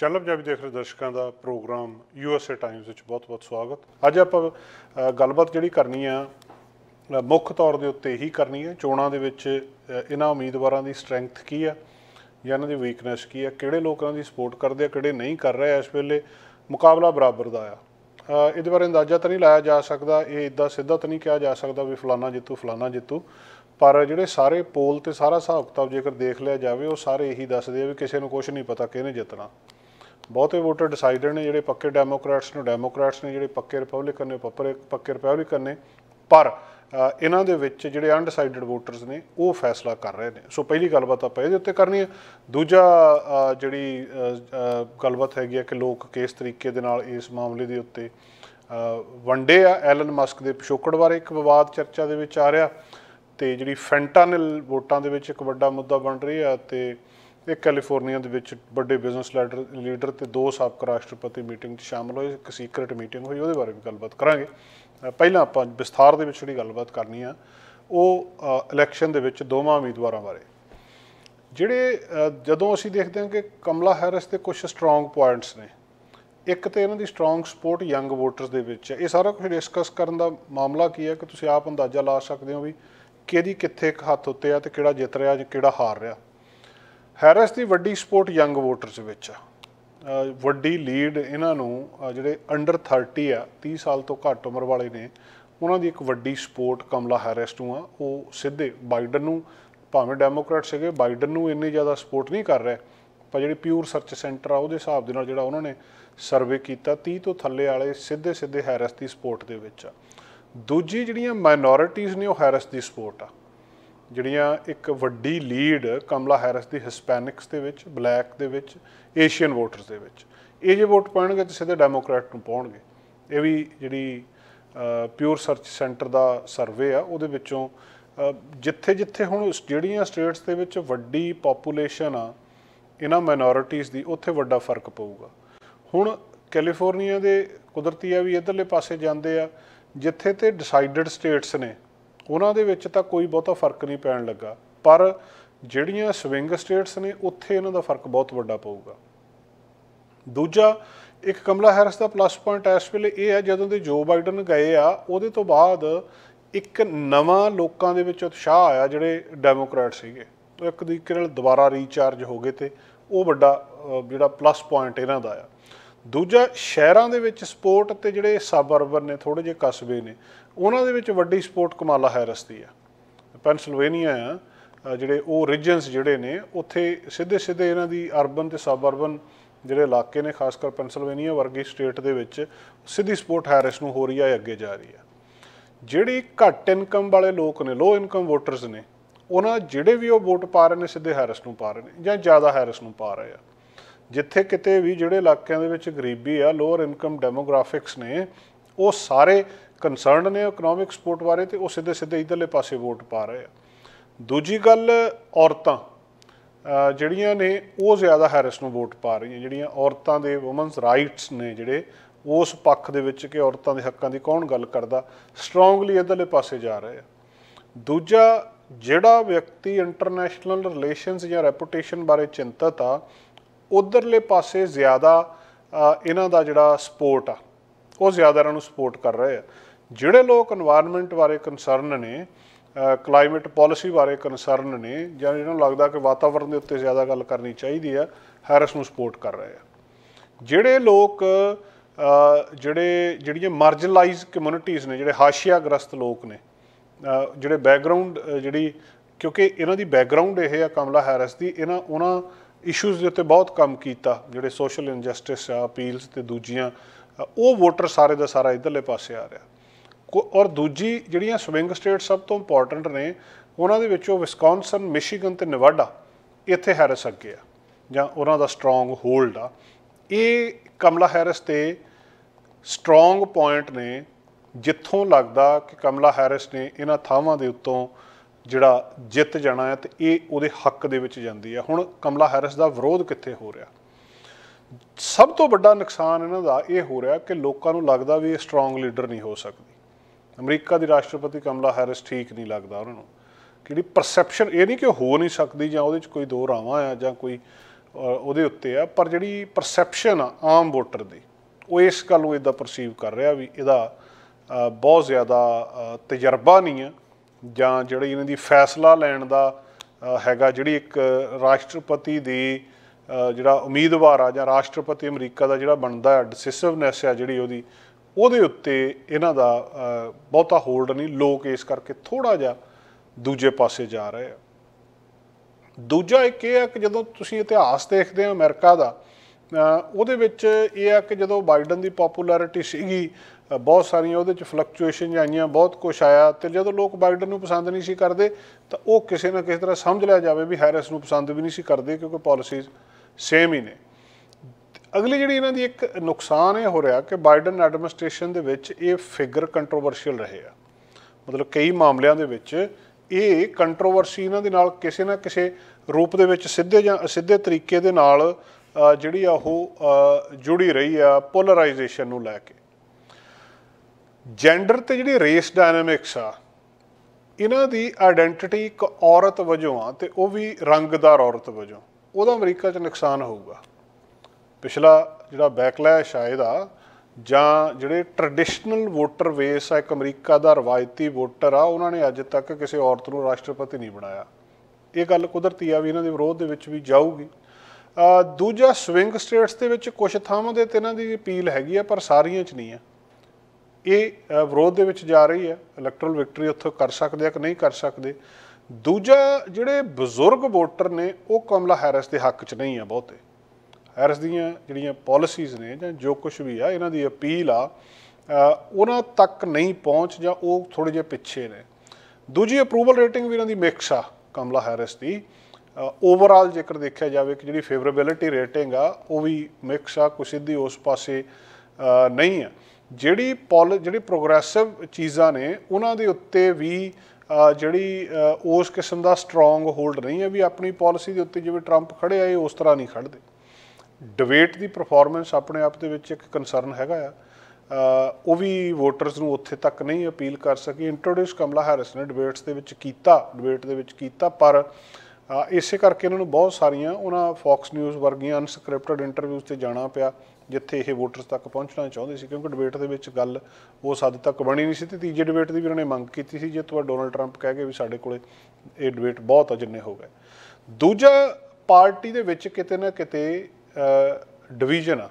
channel Punjabi ਦੇਖ ਰਹੇ ਦਰਸ਼ਕਾਂ ਦਾ ਪ੍ਰੋਗਰਾਮ ਯੂਐਸਏ ਟਾਈਮਜ਼ ਵਿੱਚ ਬਹੁਤ-ਬਹੁਤ ਸਵਾਗਤ ਅੱਜ ਆਪਾਂ ਗੱਲਬਾਤ ਜਿਹੜੀ ਕਰਨੀ ਆ ਮੁੱਖ ਤੌਰ ਦੇ ਉੱਤੇ ਹੀ ਕਰਨੀ ਹੈ ਚੋਣਾਂ ਦੇ ਵਿੱਚ ਇਹਨਾਂ ਉਮੀਦਵਾਰਾਂ ਦੀ ਸਟਰੈਂਥ ਕੀ ਆ ਜਾਂ ਇਹਨਾਂ ਦੀ ਵੀਕਨੈਸ ਕੀ ਆ ਕਿਹੜੇ ਲੋਕਾਂ ਦੀ ਸਪੋਰਟ ਕਰਦੇ ਆ ਕਿਹੜੇ ਨਹੀਂ ਕਰ ਰਹੇ ਇਸ ਵੇਲੇ ਮੁਕਾਬਲਾ ਬਰਾਬਰ ਦਾ ਆ ਇਹਦੇ ਬਾਰੇ ਅੰਦਾਜ਼ਾ ਤਾਂ ਨਹੀਂ ਲਾਇਆ ਜਾ ਸਕਦਾ ਇਹ ਇਦਾਂ ਸਿੱਧਾ ਤਾਂ ਨਹੀਂ ਕਿਹਾ ਜਾ ਸਕਦਾ ਵੀ ਫਲਾਣਾ ਜਿੱਤੂ ਫਲਾਣਾ ਜਿੱਤੂ ਪਰ ਜਿਹੜੇ ਸਾਰੇ ਪੋਲ ਤੇ ਸਾਰਾ ਹਿਸਾਬ ਕਿਤਾਬ ਜੇਕਰ ਦੇਖ ਲਿਆ ਜਾਵੇ ਉਹ ਸਾਰੇ ਇਹੀ ਦੱਸਦੇ ਆ ਵੀ ਕਿਸੇ ਨੂੰ ਕੁਝ ਨਹੀਂ ਪਤਾ ਕਿਹਨੇ ਜਿੱਤਣਾ ਬਹੁਤੇ ਵੋਟਰ ਡਿਸਾਈਡਡ ਨੇ ਜਿਹੜੇ ਪੱਕੇ ਡੈਮੋਕ੍ਰੈਟਸ ਨੇ ਡੈਮੋਕ੍ਰੈਟਸ ਨੇ ਜਿਹੜੇ ਪੱਕੇ ਰਿਪਬਲਿਕਨ ਨੇ ਪੱਪਰੇ ਪੱਕੇ ਰਿਪਬਲਿਕਨ ਨੇ ਪਰ ਇਹਨਾਂ ਦੇ ਵਿੱਚ ਜਿਹੜੇ ਅਨਡਿਸਾਈਡਡ ਵੋਟਰਸ ਨੇ ਉਹ ਫੈਸਲਾ ਕਰ ਰਹੇ ਨੇ ਸੋ ਪਹਿਲੀ ਗੱਲਬਾਤ ਆਪਾਂ ਇਹਦੇ ਉੱਤੇ ਕਰਨੀ ਹੈ ਦੂਜਾ ਜਿਹੜੀ ਗੱਲਬਾਤ ਹੈਗੀ ਹੈ ਕਿ ਲੋਕ ਕਿਸ ਤਰੀਕੇ ਦੇ ਨਾਲ ਇਸ ਮਾਮਲੇ ਦੇ ਉੱਤੇ ਵੰਡੇ ਆ ਐਲਨ ਮਸਕ ਦੇ ਪਿਛੋਕੜ ਬਾਰੇ ਇੱਕ ਵਿਵਾਦ ਚਰਚਾ ਦੇ ਵਿੱਚ ਆ ਰਿਹਾ ਤੇ ਜਿਹੜੀ ਫੈਂਟਾਨਲ ਵੋਟਾਂ ਦੇ ਵਿੱਚ ਇੱਕ ਵੱਡਾ ਮੁੱਦਾ ਬਣ ਰਹੀ ਤੇ ਇੱਕ ਕੈਲੀਫੋਰਨੀਆ ਦੇ ਵਿੱਚ ਵੱਡੇ ਬਿਜ਼ਨਸ ਲੀਡਰ ਲੀਡਰ ਤੇ ਦੋ ਸਾਬਕਾ ਰਾਸ਼ਟਰਪਤੀ ਮੀਟਿੰਗ 'ਚ ਸ਼ਾਮਲ ਹੋਏ ਇੱਕ ਸੀਕ੍ਰੀਟ ਮੀਟਿੰਗ ਹੋਈ ਉਹਦੇ ਬਾਰੇ ਵੀ ਗੱਲਬਾਤ ਕਰਾਂਗੇ ਪਹਿਲਾਂ ਆਪਾਂ ਵਿਸਥਾਰ ਦੇ ਵਿੱਚ ਜਿਹੜੀ ਗੱਲਬਾਤ ਕਰਨੀ ਆ ਉਹ ਇਲੈਕਸ਼ਨ ਦੇ ਵਿੱਚ ਦੋਵਾਂ ਉਮੀਦਵਾਰਾਂ ਬਾਰੇ ਜਿਹੜੇ ਜਦੋਂ ਅਸੀਂ ਦੇਖਦੇ ਹਾਂ ਕਿ ਕਮਲਾ ਹੈਰਿਸ ਤੇ ਕੁਝ ਸਟਰੋਂਗ ਪੁਆਇੰਟਸ ਨੇ ਇੱਕ ਤੇ ਇਹਨਾਂ ਦੀ ਸਟਰੋਂਗ ਸਪੋਰਟ ਯੰਗ ਵੋਟਰਸ ਦੇ ਵਿੱਚ ਹੈ ਇਹ ਸਾਰਾ ਕੁਝ ਡਿਸਕਸ ਕਰਨ ਦਾ ਮਾਮਲਾ ਕੀ ਹੈ ਕਿ ਤੁਸੀਂ ਆਪ ਅੰਦਾਜ਼ਾ ਲਾ ਸਕਦੇ ਹੋ ਵੀ ਕਿਹਦੀ ਕਿੱਥੇ ਇੱਕ ਹੱਥ ਉੱਤੇ ਆ ਤੇ ਕਿਹੜਾ ਜਿੱਤ ਰਿਹਾ ਜਾਂ ਕਿਹੜਾ ਹਾਰ ਰਿਹਾ ਹੈਰਸ ਦੀ ਵੱਡੀ ਸਪੋਰਟ ਯੰਗ ਵੋਟਰਸ ਵਿੱਚ ਆ ਵੱਡੀ ਲੀਡ ਇਹਨਾਂ ਨੂੰ ਜਿਹੜੇ ਅੰਡਰ 30 ਆ 30 ਸਾਲ ਤੋਂ ਘੱਟ ਉਮਰ ਵਾਲੇ ਨੇ ਉਹਨਾਂ ਦੀ ਇੱਕ ਵੱਡੀ ਸਪੋਰਟ ਕਮਲਾ ਹੈਰਿਸ ਨੂੰ ਆ ਉਹ ਸਿੱਧੇ ਬਾਈਡਨ ਨੂੰ ਭਾਵੇਂ ਡੈਮੋਕ੍ਰੈਟ ਸੀਗੇ ਬਾਈਡਨ ਨੂੰ ਇੰਨੀ ਜ਼ਿਆਦਾ ਸਪੋਰਟ ਨਹੀਂ ਕਰ ਰਹੇ ਪਰ ਜਿਹੜੀ ਪਿਓਰ ਸਰਚ ਸੈਂਟਰ ਆ ਉਹਦੇ ਹਿਸਾਬ ਦੇ ਨਾਲ ਜਿਹੜਾ ਉਹਨਾਂ ਨੇ ਸਰਵੇ ਕੀਤਾ 30 ਤੋਂ ਥੱਲੇ ਵਾਲੇ ਸਿੱਧੇ ਸਿੱਧੇ ਹੈਰਿਸ ਦੀ ਸਪੋਰਟ ਦੇ ਵਿੱਚ ਆ ਦੂਜੀ ਜਿਹੜੀਆਂ ਮਾਈਨੋਰਿਟੀਜ਼ ਨੇ ਉਹ ਹੈਰਿਸ ਦੀ ਸਪੋਰਟ ਆ ਜਿਹੜੀਆਂ ਇੱਕ ਵੱਡੀ ਲੀਡ ਕਮਲਾ ਹੈਰਿਸ ਦੀ ਹਿਸਪੈਨਿਕਸ ਦੇ ਵਿੱਚ ਬਲੈਕ ਦੇ ਵਿੱਚ ਏਸ਼ੀਅਨ ਵੋਟਰਸ ਦੇ ਵਿੱਚ ਇਹ ਜੇ ਵੋਟ ਪਾਉਣਗੇ ਤਾਂ ਸਿੱਧੇ ਡੈਮੋਕ੍ਰੈਟ ਨੂੰ ਪਾਉਣਗੇ ਇਹ ਵੀ ਜਿਹੜੀ ਪਿਓਰ ਸਰਚ ਸੈਂਟਰ ਦਾ ਸਰਵੇ ਆ ਉਹਦੇ ਵਿੱਚੋਂ ਜਿੱਥੇ-ਜਿੱਥੇ ਹੁਣ ਜਿਹੜੀਆਂ ਸਟੇਟਸ ਦੇ ਵਿੱਚ ਵੱਡੀ ਪੋਪੂਲੇਸ਼ਨ ਆ ਇਹਨਾਂ ਮਾਈਨੋਰਿਟੀਆਂ ਦੀ ਉੱਥੇ ਵੱਡਾ ਫਰਕ ਪਊਗਾ ਹੁਣ ਕੈਲੀਫੋਰਨੀਆ ਦੇ ਕੁਦਰਤੀ ਆ ਵੀ ਇਧਰਲੇ ਪਾਸੇ ਜਾਂਦੇ ਆ ਜਿੱਥੇ ਤੇ ਡਿਸਾਈਡਡ ਸਟੇਟਸ ਨੇ ਉਹਨਾਂ ਦੇ ਵਿੱਚ ਤਾਂ ਕੋਈ ਬਹੁਤਾ ਫਰਕ ਨਹੀਂ ਪੈਣ ਲੱਗਾ ਪਰ ਜਿਹੜੀਆਂ ਸਵਿੰਗ ਸਟੇਟਸ ਨੇ ਉੱਥੇ ਇਹਨਾਂ ਦਾ ਫਰਕ ਬਹੁਤ ਵੱਡਾ ਪਊਗਾ ਦੂਜਾ ਇੱਕ ਕਮਲਾ ਹੈਰਿਸ ਦਾ ਪਲੱਸ ਪੁਆਇੰਟ ਇਸ ਵੇਲੇ ਇਹ ਹੈ ਜਦੋਂ ਦੇ ਜੋ ਬਾਈਡਨ ਗਏ ਆ ਉਹਦੇ ਤੋਂ ਬਾਅਦ ਇੱਕ ਨਵਾਂ ਲੋਕਾਂ ਦੇ ਵਿੱਚ ਉਤਸ਼ਾਹ ਆਇਆ ਜਿਹੜੇ ਡੈਮੋਕ੍ਰੈਟ ਸੀਗੇ ਤੋਂ ਇੱਕ ਦੀ ਨਾਲ ਦੁਬਾਰਾ ਰੀਚਾਰਜ ਹੋ ਗਏ ਤੇ ਉਹ ਵੱਡਾ ਜਿਹੜਾ ਪਲੱਸ ਪੁਆਇੰਟ ਇਹਨਾਂ ਦਾ ਆ ਦੂਜਾ ਸ਼ਹਿਰਾਂ ਦੇ ਵਿੱਚ ਸਪੋਰਟ ਤੇ ਜਿਹੜੇ ਸਬ ਨੇ ਥੋੜੇ ਜਿਹੇ ਕਸਬੇ ਨੇ ਉਹਨਾਂ ਦੇ ਵਿੱਚ ਵੱਡੀ ਸਪੋਰਟ ਕਮਾਲਾ ਹੈਰਸ ਦੀ ਆ ਪੈਨਸਲਵੇਨੀਆ ਆ ਜਿਹੜੇ ਉਹ ਰੀਜਨਸ ਜਿਹੜੇ ਨੇ ਉੱਥੇ ਸਿੱਧੇ ਸਿੱਧੇ ਇਹਨਾਂ ਦੀ ਅਰਬਨ ਤੇ ਸਬਰਬਨ ਜਿਹੜੇ ਇਲਾਕੇ ਨੇ ਖਾਸ ਕਰ ਪੈਨਸਲਵੇਨੀਆ ਵਰਗੀ ਸਟੇਟ ਦੇ ਵਿੱਚ ਸਿੱਧੀ ਸਪੋਰਟ ਹੈਰਸ ਨੂੰ ਹੋ ਰਹੀ ਆ ਅੱਗੇ ਜਾ ਰਹੀ ਆ ਜਿਹੜੀ ਘੱਟ ਇਨਕਮ ਵਾਲੇ ਲੋਕ ਨੇ ਲੋ ਇਨਕਮ ਵੋਟਰਸ ਨੇ ਉਹਨਾਂ ਜਿਹੜੇ ਵੀ ਉਹ ਵੋਟ ਪਾ ਰਹੇ ਨੇ ਸਿੱਧੇ ਹੈਰਸ ਨੂੰ ਪਾ ਰਹੇ ਨੇ ਜਾਂ ਜ਼ਿਆਦਾ ਹੈਰਸ ਨੂੰ ਪਾ ਰਹੇ ਆ ਜਿੱਥੇ ਕਿਤੇ ਵੀ ਜਿਹੜੇ ਇਲਾਕਿਆਂ ਦੇ ਵਿੱਚ ਗਰੀਬੀ ਆ ਲੋਅਰ ਇਨਕਮ ਡੈਮੋਗ੍ਰਾਫਿਕਸ ਨੇ ਉਹ ਸਾਰੇ ਕਨਸਰਨਡ ਨੇ ਇਕਨੋਮਿਕ ਸਪੋਰਟ ਬਾਰੇ ਤੇ ਉਹ ਸਿੱਧੇ ਸਿੱਧੇ ਇਧਰਲੇ ਪਾਸੇ ਵੋਟ ਪਾ ਰਹੇ ਆ ਦੂਜੀ ਗੱਲ ਔਰਤਾਂ ਜਿਹੜੀਆਂ ਨੇ ਉਹ ਜ਼ਿਆਦਾ ਹੈਰਿਸ ਨੂੰ ਵੋਟ ਪਾ ਰਹੀਆਂ ਜਿਹੜੀਆਂ ਔਰਤਾਂ ਦੇ ਔਮਨਸ ਰਾਈਟਸ ਨੇ ਜਿਹੜੇ ਉਸ ਪੱਖ ਦੇ ਵਿੱਚ ਕਿ ਔਰਤਾਂ ਦੇ ਹੱਕਾਂ ਦੀ ਕੌਣ ਗੱਲ ਕਰਦਾ ਸਟਰੋਂਗਲੀ ਇਧਰਲੇ ਪਾਸੇ ਜਾ ਰਹੇ ਆ ਦੂਜਾ ਜਿਹੜਾ ਵਿਅਕਤੀ ਇੰਟਰਨੈਸ਼ਨਲ ਰਿਲੇਸ਼ਨਸ ਜਾਂ ਰੈਪਿਊਟੇਸ਼ਨ ਬਾਰੇ ਚਿੰਤਤ ਆ ਉਧਰਲੇ ਪਾਸੇ ਜ਼ਿਆਦਾ ਇਹਨਾਂ ਦਾ ਜਿਹੜਾ ਸਪੋਰਟ ਆ ਉਹ ਜ਼ਿਆਦਾ ਇਹਨਾਂ ਨੂੰ ਸਪੋਰਟ ਕਰ ਰਹੇ ਆ ਜਿਹੜੇ ਲੋਕ এনवायरमेंट ਬਾਰੇ ਕਨਸਰਨ ਨੇ ਕਲਾਈਮੇਟ ਪਾਲਿਸੀ ਬਾਰੇ ਕਨਸਰਨ ਨੇ ਜਾਂ ਇਹਨਾਂ ਨੂੰ ਲੱਗਦਾ ਕਿ ਵਾਤਾਵਰਣ ਦੇ ਉੱਤੇ ਜ਼ਿਆਦਾ ਗੱਲ ਕਰਨੀ ਚਾਹੀਦੀ ਆ ਹੈਰਸ ਨੂੰ ਸਪੋਰਟ ਕਰ ਰਹੇ ਆ ਜਿਹੜੇ ਲੋਕ ਜਿਹੜੇ ਜਿਹੜੀਆਂ ਮਾਰਜਨਲਾਈਜ਼ ਕਮਿਊਨਿਟੀਆਂ ਨੇ ਜਿਹੜੇ ਹਾਸ਼ੀਆਗ੍ਰਸਤ ਲੋਕ ਨੇ ਜਿਹੜੇ ਬੈਕਗ੍ਰਾਉਂਡ ਜਿਹੜੀ ਕਿਉਂਕਿ ਇਹਨਾਂ ਦੀ ਬੈਕਗ੍ਰਾਉਂਡ ਇਹ ਆ ਕਮਲਾ ਹੈਰਸ ਦੀ ਇਹਨਾਂ ਉਹਨਾਂ ਇਸ਼ੂਜ਼ ਦੇ ਉੱਤੇ ਬਹੁਤ ਕੰਮ ਕੀਤਾ ਜਿਹੜੇ ਸੋਸ਼ਲ ਇਨਜਸਟਿਸ ਆ ਅਪੀਲਸ ਤੇ ਦੂਜੀਆਂ ਉਹ ਵੋਟਰ ਸਾਰੇ ਦਾ ਸਾਰਾ ਇਧਰਲੇ ਪਾਸੇ ਆ ਰਿਹਾ ਔਰ ਦੂਜੀ ਜਿਹੜੀਆਂ ਸਵਿੰਗ ਸਟੇਟ ਸਭ ਤੋਂ ਇੰਪੋਰਟੈਂਟ ਨੇ ਉਹਨਾਂ ਦੇ ਵਿੱਚੋਂ ਵਿਸਕੌਨਸਨ ਮਿਸ਼ੀਗਨ ਤੇ ਨਿਵਾਡਾ ਇੱਥੇ ਹੈਰਿਸ ਅੱਗੇ ਆ ਜਾਂ ਉਹਨਾਂ ਦਾ ਸਟਰੋਂਗ ਹੋਲਡ ਆ ਇਹ ਕਮਲਾ ਹੈਰਿਸ ਤੇ ਸਟਰੋਂਗ ਪੁਆਇੰਟ ਨੇ ਜਿੱਥੋਂ ਲੱਗਦਾ ਕਿ ਕਮਲਾ ਹੈਰਿਸ ਨੇ ਇਹਨਾਂ ਥਾਵਾਂ ਦੇ ਉੱਤੋਂ ਜਿਹੜਾ ਜਿੱਤ ਜਾਣਾ ਹੈ ਤੇ ਇਹ ਉਹਦੇ ਹੱਕ ਦੇ ਵਿੱਚ ਜਾਂਦੀ ਹੈ ਹੁਣ ਕਮਲਾ ਹੈਰਿਸ ਦਾ ਵਿਰੋਧ ਕਿੱਥੇ ਹੋ ਰਿਹਾ ਸਭ ਤੋਂ ਵੱਡਾ ਨੁਕਸਾਨ ਇਹਨਾਂ ਦਾ ਇਹ ਹੋ ਰਿਹਾ ਕਿ ਲੋਕਾਂ ਨੂੰ ਲੱਗਦਾ ਵੀ ਇਹ ਸਟਰੋਂਗ ਲੀਡਰ ਨਹੀਂ ਹੋ ਸਕਦੀ ਅਮਰੀਕਾ ਦੀ ਰਾਸ਼ਟਰਪਤੀ ਕਮਲਾ ਹੈਰਿਸ ਠੀਕ ਨਹੀਂ ਲੱਗਦਾ ਉਹਨਾਂ ਨੂੰ ਕਿਹੜੀ ਪਰਸੈਪਸ਼ਨ ਇਹ ਨਹੀਂ ਕਿ ਹੋ ਨਹੀਂ ਸਕਦੀ ਜਾਂ ਉਹਦੇ 'ਚ ਕੋਈ ਦੋ ਰਾਵਾਂ ਆ ਜਾਂ ਕੋਈ ਉਹਦੇ ਉੱਤੇ ਆ ਪਰ ਜਿਹੜੀ ਪਰਸੈਪਸ਼ਨ ਆ ਆਮ ਵੋਟਰ ਦੀ ਉਹ ਇਸ ਗੱਲ ਨੂੰ ਇਦਾਂ ਪਰਸੀਵ ਕਰ ਰਿਹਾ ਵੀ ਇਹਦਾ ਬਹੁਤ ਜ਼ਿਆਦਾ ਤਜਰਬਾ ਨਹੀਂ ਆ ਜਾਂ ਜਿਹੜੀ ਇਹਨਾਂ ਦੀ ਫੈਸਲਾ ਲੈਣ ਦਾ ਹੈਗਾ ਜਿਹੜੀ ਇੱਕ ਰਾਸ਼ਟਰਪਤੀ ਦੀ ਜਿਹੜਾ ਉਮੀਦਵਾਰ ਆ ਜਾਂ ਰਾਸ਼ਟਰਪਤੀ ਅਮਰੀਕਾ ਦਾ ਜਿਹੜਾ ਬਣਦਾ ਹੈ ਡਿਸਿਸਿਵਨੈਸ ਆ ਜਿਹੜੀ ਉਹਦੀ ਉਹਦੇ ਉੱਤੇ ਇਹਨਾਂ ਦਾ ਬਹੁਤਾ ਹੋਲਡ ਨਹੀਂ ਲੋਕ ਇਸ ਕਰਕੇ ਥੋੜਾ ਜਿਹਾ ਦੂਜੇ ਪਾਸੇ ਜਾ ਰਹੇ ਆ ਦੂਜਾ ਇੱਕ ਇਹ ਆ ਕਿ ਜਦੋਂ ਤੁਸੀਂ ਇਤਿਹਾਸ ਦੇਖਦੇ ਹੋ ਅਮਰੀਕਾ ਦਾ ਉਹਦੇ ਵਿੱਚ ਇਹ ਆ ਕਿ ਜਦੋਂ ਬਾਈਡਨ ਦੀ ਪਪੂਲੈਰਿਟੀ ਸੀਗੀ ਬਹੁਤ ਸਾਰੀਆਂ ਉਹਦੇ ਚ ਫਲਕਚੁਏਸ਼ਨ ਆਈਆਂ ਬਹੁਤ ਕੁਝ ਆਇਆ ਤੇ ਜਦੋਂ ਲੋਕ ਬਾਈਡਨ ਨੂੰ ਪਸੰਦ ਨਹੀਂ ਸੀ ਕਰਦੇ ਤਾਂ ਉਹ ਕਿਸੇ ਨਾ ਕਿਸੇ ਤਰ੍ਹਾਂ ਸਮਝ ਲਿਆ ਜਾਵੇ ਵੀ ਹੈਰਿਸ ਨੂੰ ਪਸੰਦ ਵੀ ਨਹੀਂ ਸੀ ਕਰਦੇ ਕਿਉਂਕਿ ਪਾਲਿਸੀਜ਼ ਸੇਮ ਹੀ ਨੇ ਅਗਲੀ ਜਿਹੜੀ ਇਹਨਾਂ ਦੀ ਇੱਕ ਨੁਕਸਾਨ ਇਹ ਹੋ ਰਿਹਾ ਕਿ ਬਾਈਡਨ ਐਡਮਿਨਿਸਟ੍ਰੇਸ਼ਨ ਦੇ ਵਿੱਚ ਇਹ ਫਿਗਰ ਕੰਟਰੋਵਰਸ਼ੀਅਲ ਰਹੇ ਆ ਮਤਲਬ ਕਈ ਮਾਮਲਿਆਂ ਦੇ ਵਿੱਚ ਇਹ ਕੰਟਰੋਵਰਸੀ ਇਹਨਾਂ ਦੇ ਨਾਲ ਕਿਸੇ ਨਾ ਕਿਸੇ ਰੂਪ ਦੇ ਵਿੱਚ ਸਿੱਧੇ ਜਾਂ ਅਸਿੱਧੇ ਤਰੀਕੇ ਦੇ ਨਾਲ ਜਿਹੜੀ ਆ ਉਹ ਜੁੜੀ ਰਹੀ ਆ ਪੋਲਰਾਈਜੇਸ਼ਨ ਨੂੰ ਲੈ ਕੇ ਜੈਂਡਰ ਤੇ ਜਿਹੜੀ ਰੇਸ ਡਾਇਨਾਮਿਕਸ ਆ ਇਹਨਾਂ ਦੀ ਆਇਡੈਂਟੀਟੀ ਇੱਕ ਔਰਤ ਵਜੋਂ ਆ ਤੇ ਉਹ ਵੀ ਰੰਗਦਾਰ ਔਰਤ ਵਜੋਂ ਉਹਦਾ ਅਮਰੀਕਾ 'ਚ ਨੁਕਸਾਨ ਹੋਊਗਾ ਪਿਛਲਾ ਜਿਹੜਾ ਬੈਕਲੈਸ਼ ਆ ਇਹਦਾ ਜਾਂ ਜਿਹੜੇ ਟ੍ਰੈਡੀਸ਼ਨਲ ਵੋਟਰ ਬੇਸ ਆ ਇੱਕ ਅਮਰੀਕਾ ਦਾ ਰਵਾਇਤੀ ਵੋਟਰ ਆ ਉਹਨਾਂ ਨੇ ਅੱਜ ਤੱਕ ਕਿਸੇ ਔਰਤ ਨੂੰ ਰਾਸ਼ਟਰਪਤੀ ਨਹੀਂ ਬਣਾਇਆ ਇਹ ਗੱਲ ਕੁਦਰਤੀ ਆ ਵੀ ਇਹਨਾਂ ਦੇ ਵਿਰੋਧ ਦੇ ਵਿੱਚ ਵੀ ਜਾਊਗੀ ਦੂਜਾ ਸਵਿੰਗ ਸਟੇਟਸ ਦੇ ਵਿੱਚ ਕੁਝ ਥਾਵਾਂ ਦੇ ਤੇ ਇਹਨਾਂ ਦੀ ਅਪੀਲ ਹੈਗੀ ਆ ਪਰ ਸਾਰੀਆਂ 'ਚ ਨਹੀਂ ਆ ਇਹ ਵਿਰੋਧ ਦੇ ਵਿੱਚ ਜਾ ਰਹੀ ਹੈ ਇਲੈਕਟਰਲ ਵਿਕਟਰੀ ਉੱਥੋਂ ਕਰ ਸਕਦੇ ਆ ਕਿ ਨਹੀਂ ਕਰ ਸਕਦੇ ਦੂਜਾ ਜਿਹੜੇ ਬਜ਼ੁਰਗ ਵੋਟਰ ਨੇ ਉਹ ਕਮਲਾ ਹੈਰਿਸ ਦੇ ਹੱਕ 'ਚ ਨਹੀਂ ਆ ਬਹੁਤੇ ਹੈਰਿਸ ਦੀਆਂ ਜਿਹੜੀਆਂ ਪਾਲਿਸੀਜ਼ ਨੇ ਜਾਂ ਜੋ ਕੁਝ ਵੀ ਆ ਇਹਨਾਂ ਦੀ ਅਪੀਲ ਆ ਉਹਨਾਂ ਤੱਕ ਨਹੀਂ ਪਹੁੰਚ ਜਾਂ ਉਹ ਥੋੜੇ ਜਿਹਾ ਪਿੱਛੇ ਨੇ ਦੂਜੀ ਅਪਰੂਵਲ ਰੇਟਿੰਗ ਵੀ ਇਹਨਾਂ ਦੀ ਮਿਕਸ ਆ ਕਮਲਾ ਹੈਰਿਸ ਦੀ ਓਵਰਆਲ ਜੇਕਰ ਦੇਖਿਆ ਜਾਵੇ ਕਿ ਜਿਹੜੀ ਫੇਵਰੇਬਿਲਿਟੀ ਰੇਟਿੰਗ ਆ ਉਹ ਵੀ ਮਿਕਸ ਆ ਕੁਛ ਸਿੱਧੀ ਉਸ ਪਾਸੇ ਨਹੀਂ ਆ ਜਿਹੜੀ ਪੋਲ ਜਿਹੜੀ ਪ੍ਰੋਗਰੈਸਿਵ ਚੀਜ਼ਾਂ ਨੇ ਉਹਨਾਂ ਦੇ ਉੱਤੇ ਵੀ ਜਿਹੜੀ ਉਸ ਕਿਸਮ ਦਾ ਸਟਰੋਂਗ ਹੋਲਡ ਨਹੀਂ ਹੈ ਵੀ ਆਪਣੀ ਪਾਲਿਸੀ ਦੇ ਉੱਤੇ ਜਿਵੇਂ ਟਰੰਪ ਖੜੇ ਆਏ ਉਸ ਤਰ੍ਹਾਂ ਨਹੀਂ ਖੜਦੇ ਡਿਬੇਟ ਦੀ ਪਰਫਾਰਮੈਂਸ ਆਪਣੇ ਆਪ ਦੇ ਵਿੱਚ ਇੱਕ ਕਨਸਰਨ ਹੈਗਾ ਆ ਉਹ ਵੀ ਵੋਟਰਸ ਨੂੰ ਉੱਥੇ ਤੱਕ ਨਹੀਂ ਅਪੀਲ ਕਰ ਸਕੀ ਇੰਟਰੋਡਿਊਸ ਕਮਲਾ ਹੈਰਿਸ ਨੇ ਡਿਬੇਟਸ ਦੇ ਵਿੱਚ ਕੀਤਾ ਡਿਬੇਟ ਦੇ ਵਿੱਚ ਕੀਤਾ ਪਰ ਇਸੇ ਕਰਕੇ ਇਹਨਾਂ ਨੂੰ ਬਹੁਤ ਸਾਰੀਆਂ ਉਹਨਾਂ ਫੌਕਸ ਨਿਊਜ਼ ਵਰਗੀਆਂ ਅਨਸਕ੍ਰਿਪਟਡ ਇੰਟਰਵਿਊਜ਼ ਤੇ ਜਾਣਾ ਪਿਆ ਜਿੱਥੇ ਇਹ ਵੋਟਰਸ ਤੱਕ ਪਹੁੰਚਣਾ ਚਾਹੁੰਦੇ ਸੀ ਕਿਉਂਕਿ ਡਿਬੇਟ ਦੇ ਵਿੱਚ ਗੱਲ ਉਸ ਹੱਦ ਤੱਕ ਬਣੀ ਨਹੀਂ ਸੀ ਤੇ ਤੀਜੇ ਡਿਬੇਟ ਦੀ ਵੀ ਉਹਨਾਂ ਨੇ ਮੰਗ ਕੀਤੀ ਸੀ ਜੇ ਤੁਹਾ ਡੋਨਲਡ ਟਰੰਪ ਕਹਿ ਗਏ ਵੀ ਸਾਡੇ ਕੋਲੇ ਇਹ ਡਿਬੇਟ ਬਹੁਤ ਆ ਜਿੰਨੇ ਹੋ ਗਏ ਦੂਜਾ ਪਾਰਟੀ ਦੇ ਵਿੱਚ ਕਿਤੇ ਨਾ ਕਿਤੇ ਡਿਵੀਜ਼ਨ ਆ